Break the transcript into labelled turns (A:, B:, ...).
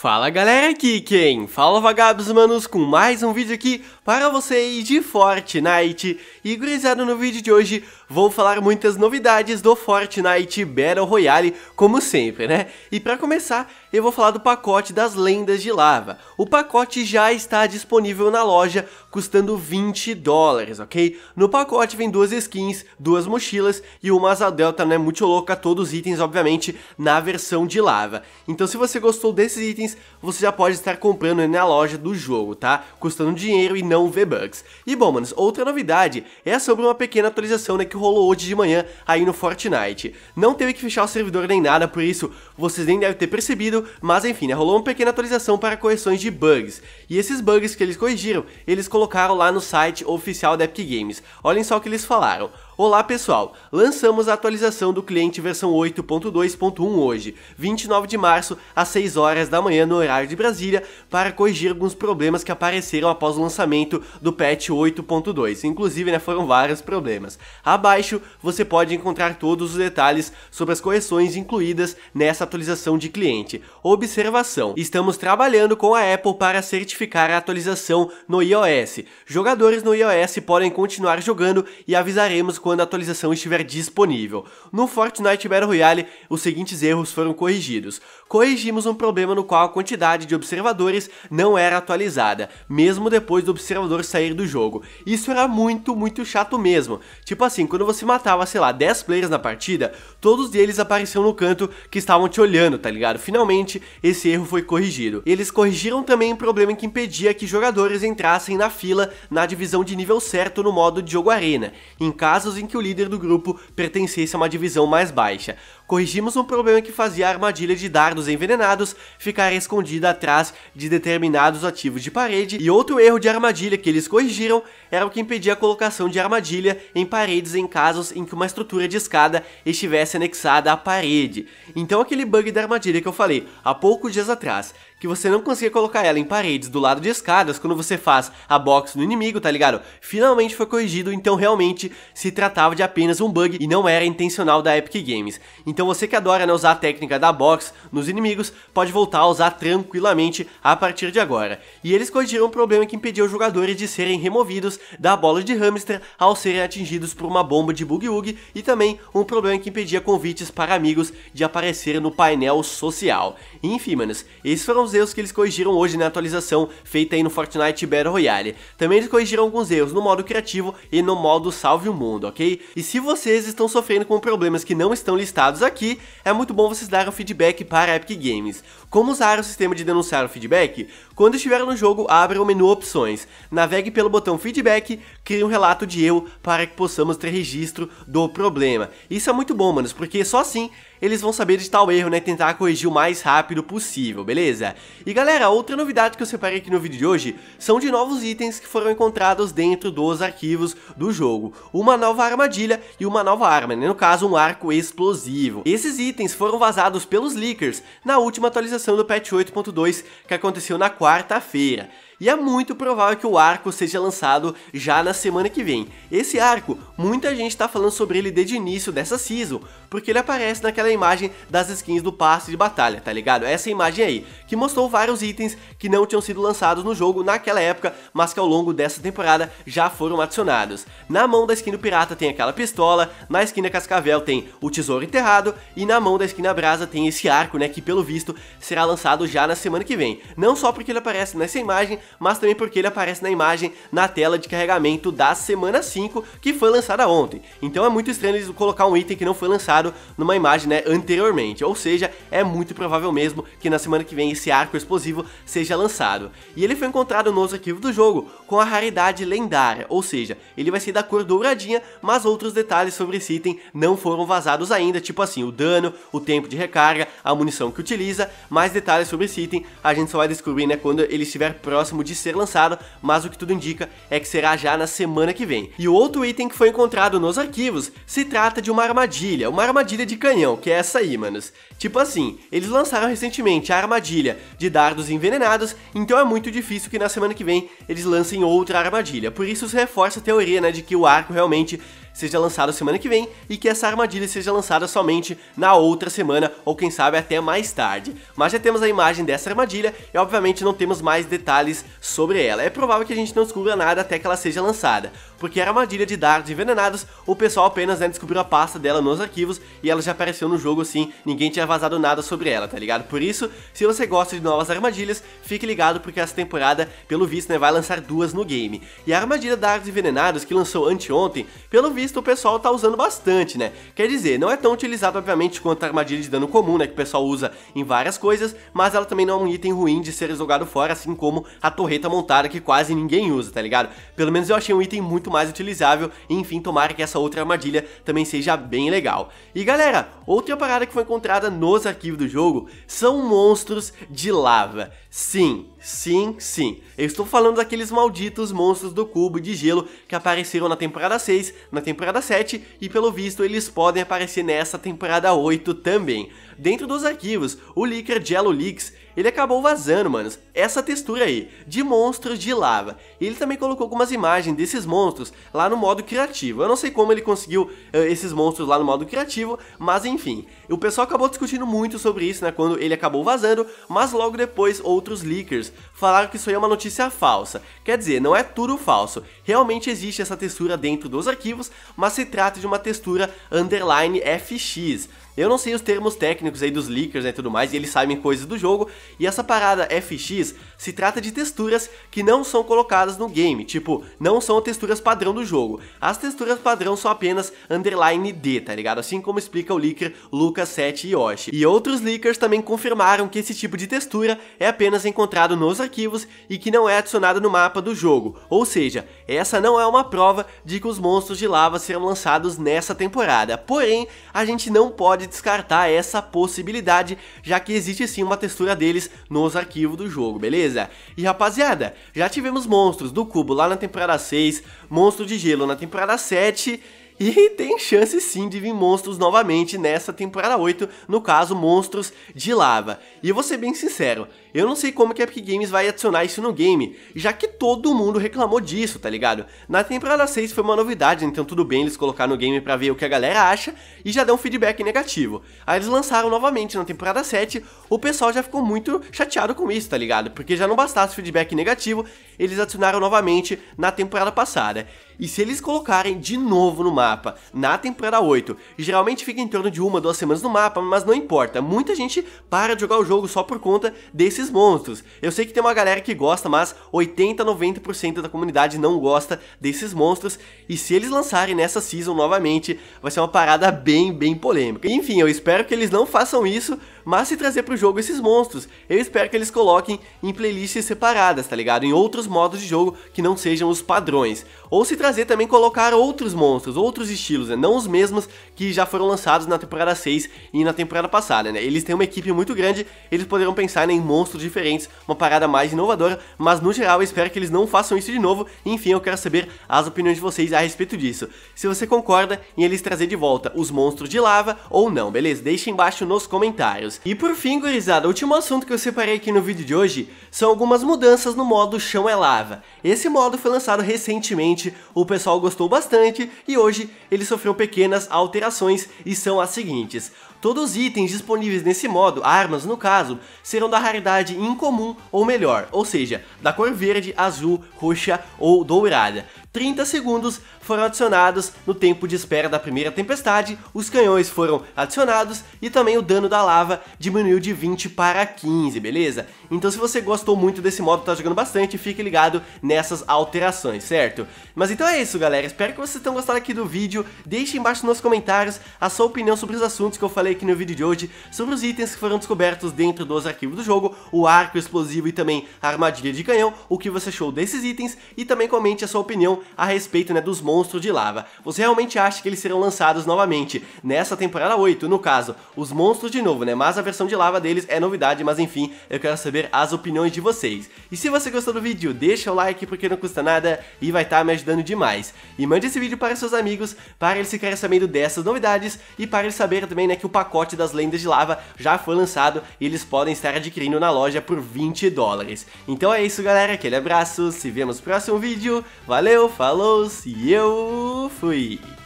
A: Fala galera, aqui quem? Fala vagabos manos com mais um vídeo aqui para vocês de Fortnite E gurizada no vídeo de hoje vou falar muitas novidades do Fortnite Battle Royale como sempre né E para começar eu vou falar do pacote das lendas de lava O pacote já está disponível na loja custando 20 dólares, ok? No pacote vem duas skins, duas mochilas e uma asa delta né, muito louca Todos os itens obviamente na versão de lava Então se você gostou desses itens itens, você já pode estar comprando na loja do jogo, tá? Custando dinheiro e não V-Bucks. E bom, manos, outra novidade é sobre uma pequena atualização né, que rolou hoje de manhã aí no Fortnite. Não teve que fechar o servidor nem nada, por isso vocês nem devem ter percebido, mas enfim, né, rolou uma pequena atualização para correções de bugs. E esses bugs que eles corrigiram, eles colocaram lá no site oficial da Epic Games. Olhem só o que eles falaram. Olá pessoal, lançamos a atualização do cliente versão 8.2.1 hoje, 29 de março, às 6 horas da manhã no horário de Brasília, para corrigir alguns problemas que apareceram após o lançamento do patch 8.2. Inclusive, né, foram vários problemas. Abaixo você pode encontrar todos os detalhes sobre as correções incluídas nessa atualização de cliente. Observação: estamos trabalhando com a Apple para certificar a atualização no iOS. Jogadores no iOS podem continuar jogando e avisaremos quando a atualização estiver disponível. No Fortnite Battle Royale, os seguintes erros foram corrigidos corrigimos um problema no qual a quantidade de observadores não era atualizada, mesmo depois do observador sair do jogo. Isso era muito, muito chato mesmo. Tipo assim, quando você matava, sei lá, 10 players na partida, todos eles apareciam no canto que estavam te olhando, tá ligado? Finalmente, esse erro foi corrigido. Eles corrigiram também um problema que impedia que jogadores entrassem na fila na divisão de nível certo no modo de jogo arena, em casos em que o líder do grupo pertencesse a uma divisão mais baixa. Corrigimos um problema que fazia a armadilha de dar envenenados ficar escondida atrás de determinados ativos de parede, e outro erro de armadilha que eles corrigiram era o que impedia a colocação de armadilha em paredes em casos em que uma estrutura de escada estivesse anexada à parede. Então aquele bug da armadilha que eu falei há poucos dias atrás, que você não conseguia colocar ela em paredes do lado de escadas quando você faz a box no inimigo, tá ligado? Finalmente foi corrigido, então realmente se tratava de apenas um bug e não era intencional da Epic Games. Então você que adora né, usar a técnica da box nos inimigos, pode voltar a usar tranquilamente a partir de agora. E eles corrigiram um problema que impedia os jogadores de serem removidos da bola de hamster ao serem atingidos por uma bomba de bug e também um problema que impedia convites para amigos de aparecer no painel social. Enfim, manos, esses foram os erros que eles corrigiram hoje na atualização feita aí no Fortnite Battle Royale. Também eles corrigiram alguns erros no modo criativo e no modo salve o mundo, ok? E se vocês estão sofrendo com problemas que não estão listados aqui, é muito bom vocês darem feedback para a Epic Games. Como usar o sistema de denunciar o feedback? Quando estiver no jogo, abra o menu opções, navegue pelo botão feedback, crie um relato de erro para que possamos ter registro do problema. Isso é muito bom, manos, porque só assim eles vão saber de tal erro, né, tentar corrigir o mais rápido possível, beleza? E galera, outra novidade que eu separei aqui no vídeo de hoje são de novos itens que foram encontrados dentro dos arquivos do jogo. Uma nova armadilha e uma nova arma, né, no caso um arco explosivo. Esses itens foram vazados pelos leakers na última atualização do patch 8.2 que aconteceu na quarta-feira. E é muito provável que o arco seja lançado já na semana que vem. Esse arco, muita gente está falando sobre ele desde o início dessa season, porque ele aparece naquela imagem das skins do passe de batalha, tá ligado? É essa imagem aí, que mostrou vários itens que não tinham sido lançados no jogo naquela época, mas que ao longo dessa temporada já foram adicionados. Na mão da skin do pirata tem aquela pistola, na skin da cascavel tem o tesouro enterrado, e na mão da skin da brasa tem esse arco, né, que pelo visto será lançado já na semana que vem. Não só porque ele aparece nessa imagem, mas também porque ele aparece na imagem na tela de carregamento da semana 5, que foi lançada ontem. Então é muito estranho eles colocar um item que não foi lançado numa imagem né, anteriormente, ou seja, é muito provável mesmo que na semana que vem esse arco explosivo seja lançado. E ele foi encontrado nos arquivos do jogo com a raridade lendária, ou seja, ele vai ser da cor douradinha, mas outros detalhes sobre esse item não foram vazados ainda, tipo assim, o dano, o tempo de recarga, a munição que utiliza, mais detalhes sobre esse item a gente só vai descobrir né, quando ele estiver próximo próximo de ser lançado, mas o que tudo indica é que será já na semana que vem. E o outro item que foi encontrado nos arquivos se trata de uma armadilha, uma armadilha de canhão, que é essa aí, manos. Tipo assim, eles lançaram recentemente a armadilha de dardos envenenados, então é muito difícil que na semana que vem eles lancem outra armadilha. Por isso se reforça a teoria, né, de que o arco realmente seja lançado semana que vem e que essa armadilha seja lançada somente na outra semana ou quem sabe até mais tarde. Mas já temos a imagem dessa armadilha e obviamente não temos mais detalhes sobre ela. É provável que a gente não descubra nada até que ela seja lançada, porque a armadilha de dardos envenenados, o pessoal apenas né, descobriu a pasta dela nos arquivos e ela já apareceu no jogo assim, ninguém tinha vazado nada sobre ela, tá ligado? Por isso, se você gosta de novas armadilhas, fique ligado porque essa temporada, pelo visto, né, vai lançar duas no game. E a armadilha dardos envenenados que lançou anteontem, pelo visto vista, o pessoal tá usando bastante, né? Quer dizer, não é tão utilizado, obviamente, quanto a armadilha de dano comum, né? Que o pessoal usa em várias coisas, mas ela também não é um item ruim de ser jogado fora, assim como a torreta montada que quase ninguém usa, tá ligado? Pelo menos eu achei um item muito mais utilizável, e, enfim, tomara que essa outra armadilha também seja bem legal. E galera, outra parada que foi encontrada nos arquivos do jogo são monstros de lava. Sim, sim, sim. Eu estou falando daqueles malditos monstros do cubo de gelo que apareceram na temporada 6, na temporada 7 e pelo visto eles podem aparecer nessa temporada 8 também. Dentro dos arquivos, o leaker Jello Leaks ele acabou vazando, manos, essa textura aí, de monstros de lava. E ele também colocou algumas imagens desses monstros lá no modo criativo. Eu não sei como ele conseguiu uh, esses monstros lá no modo criativo, mas enfim. O pessoal acabou discutindo muito sobre isso, né, quando ele acabou vazando, mas logo depois outros leakers falaram que isso aí é uma notícia falsa. Quer dizer, não é tudo falso realmente existe essa textura dentro dos arquivos, mas se trata de uma textura underline FX. Eu não sei os termos técnicos aí dos leakers né, e tudo mais, e eles sabem coisas do jogo, e essa parada FX se trata de texturas que não são colocadas no game, tipo, não são texturas padrão do jogo. As texturas padrão são apenas underline D, tá ligado? Assim como explica o leaker Lucas 7 Yoshi. E outros leakers também confirmaram que esse tipo de textura é apenas encontrado nos arquivos e que não é adicionado no mapa do jogo, ou seja, é essa não é uma prova de que os monstros de lava serão lançados nessa temporada. Porém, a gente não pode descartar essa possibilidade, já que existe sim uma textura deles nos arquivos do jogo, beleza? E rapaziada, já tivemos monstros do cubo lá na temporada 6, monstro de gelo na temporada 7 e tem chance sim de vir monstros novamente nessa temporada 8, no caso, monstros de lava. E vou ser bem sincero, eu não sei como que a Epic Games vai adicionar isso no game, já que todo mundo reclamou disso, tá ligado? Na temporada 6 foi uma novidade, então tudo bem eles colocar no game pra ver o que a galera acha e já deu um feedback negativo. Aí eles lançaram novamente na temporada 7, o pessoal já ficou muito chateado com isso, tá ligado? Porque já não bastasse o feedback negativo, eles adicionaram novamente na temporada passada. E se eles colocarem de novo no mapa, na temporada 8, geralmente fica em torno de uma, duas semanas no mapa, mas não importa, muita gente para de jogar o jogo só por conta desses monstros. Eu sei que tem uma galera que gosta, mas 80, 90% da comunidade não gosta desses monstros, e se eles lançarem nessa season novamente, vai ser uma parada bem, bem polêmica. Enfim, eu espero que eles não façam isso, mas se trazer pro jogo esses monstros, eu espero que eles coloquem em playlists separadas, tá ligado? Em outros modos de jogo que não sejam os padrões. Ou se trazer trazer também, colocar outros monstros, outros estilos, né? Não os mesmos que já foram lançados na temporada 6 e na temporada passada, né? Eles têm uma equipe muito grande, eles poderão pensar né, em monstros diferentes, uma parada mais inovadora, mas no geral eu espero que eles não façam isso de novo. Enfim, eu quero saber as opiniões de vocês a respeito disso. Se você concorda em eles trazer de volta os monstros de lava ou não, beleza? Deixa embaixo nos comentários. E por fim, gurizada, o último assunto que eu separei aqui no vídeo de hoje são algumas mudanças no modo Chão é Lava. Esse modo foi lançado recentemente, o pessoal gostou bastante e hoje eles sofreram pequenas alterações e são as seguintes. Todos os itens disponíveis nesse modo, armas no caso, serão da raridade incomum ou melhor, ou seja, da cor verde, azul, roxa ou dourada. 30 segundos foram adicionados no tempo de espera da primeira tempestade, os canhões foram adicionados e também o dano da lava diminuiu de 20 para 15, beleza? Então se você gostou muito desse modo, tá jogando bastante, fique ligado nessas alterações, certo? Mas então é isso galera, espero que vocês tenham gostado aqui do vídeo, deixe embaixo nos comentários a sua opinião sobre os assuntos que eu falei falei aqui no vídeo de hoje sobre os itens que foram descobertos dentro dos arquivos do jogo, o arco explosivo e também a armadilha de canhão, o que você achou desses itens e também comente a sua opinião a respeito né, dos monstros de lava. Você realmente acha que eles serão lançados novamente nessa temporada 8, no caso, os monstros de novo, né? Mas a versão de lava deles é novidade, mas enfim, eu quero saber as opiniões de vocês. E se você gostou do vídeo, deixa o like porque não custa nada e vai estar tá me ajudando demais. E mande esse vídeo para seus amigos, para eles ficarem sabendo dessas novidades e para eles saberem também né, que o pacote das lendas de lava já foi lançado e eles podem estar adquirindo na loja por 20 dólares. Então é isso galera, aquele abraço, se vemos no próximo vídeo, valeu, falou e eu fui!